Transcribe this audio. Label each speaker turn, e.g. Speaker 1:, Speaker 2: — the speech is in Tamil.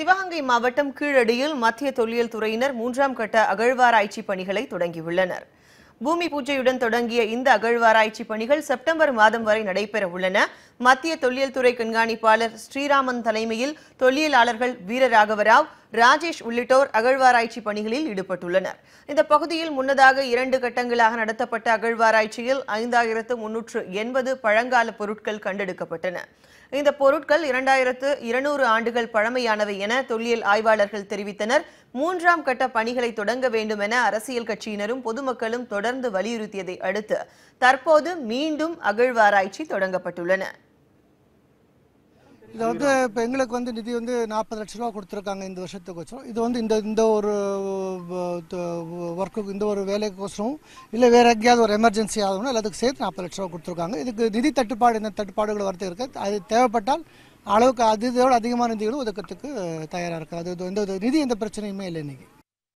Speaker 1: சிவகங்கை மாவட்டம் கீழடியில் மத்திய தொல்லியல் துறையினர் மூன்றாம் கட்ட அகழ்வாராய்ச்சி பணிகளை தொடங்கியுள்ளனர் பூமி பூஜையுடன் தொடங்கிய இந்த அகழ்வாராய்ச்சி பணிகள் செப்டம்பர் மாதம் வரை நடைபெற உள்ளன மத்திய தொல்லியல் துறை கண்காணிப்பாளர் ஸ்ரீராமன் தலைமையில் தொல்லியலாளர்கள் வீரராகவராவ் ராஜேஷ் உள்ளிட்டோர் அகழ்வாராய்ச்சி பணிகளில் ஈடுபட்டுள்ளனர் இந்த பகுதியில் முன்னதாக இரண்டு கட்டங்களாக நடத்தப்பட்ட அகழ்வாராய்ச்சியில் ஐந்தாயிரத்து முன்னூற்று எண்பது பழங்கால பொருட்கள் கண்டெடுக்கப்பட்டன இந்த பொருட்கள் இரண்டாயிரத்து இருநூறு ஆண்டுகள் பழமையானவை என தொல்லியல் ஆய்வாளர்கள் தெரிவித்தனர் மூன்றாம் கட்ட பணிகளை தொடங்க வேண்டும் என அரசியல் கட்சியினரும் பொதுமக்களும் தொடர்ந்து வலியுறுத்தியதை அடுத்து தற்போது மீண்டும் அகழ்வாராய்ச்சி தொடங்கப்பட்டுள்ளன
Speaker 2: இதை வந்து இப்போ எங்களுக்கு வந்து நிதி வந்து நாற்பது லட்ச ரூபா கொடுத்துருக்காங்க இந்த வருஷத்துக்கு இது வந்து இந்த இந்த ஒரு ஒர்க்கு இந்த ஒரு வேலைக்கோசரம் இல்லை வேறு எங்கேயாவது ஒரு எமர்ஜென்சி ஆகணும்னா எல்லாத்துக்கும் சேர்த்து நாற்பது லட்ச ரூபா கொடுத்துருக்காங்க இதுக்கு நிதி தட்டுப்பாடு இந்த தட்டுப்பாடுகள் வரது இருக்குது அது தேவைப்பட்டால் அளவுக்கு அது இதோட அதிகமான நிதிகளும் ஒதுக்கிறதுக்கு தயாராக இருக்குது அது எந்த நிதி எந்த பிரச்சனையுமே இல்லை இன்றைக்கி